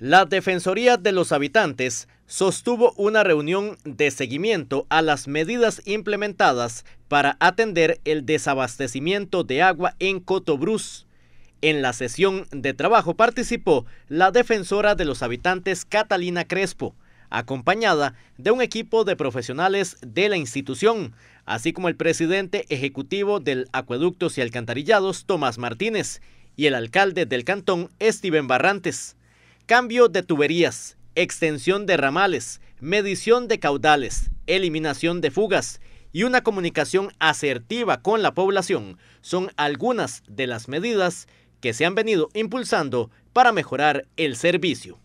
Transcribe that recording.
La Defensoría de los Habitantes sostuvo una reunión de seguimiento a las medidas implementadas para atender el desabastecimiento de agua en Cotobruz. En la sesión de trabajo participó la defensora de los habitantes Catalina Crespo, acompañada de un equipo de profesionales de la institución, así como el presidente ejecutivo del Acueductos y Alcantarillados, Tomás Martínez, y el alcalde del cantón, Steven Barrantes. Cambio de tuberías, extensión de ramales, medición de caudales, eliminación de fugas y una comunicación asertiva con la población son algunas de las medidas que se han venido impulsando para mejorar el servicio.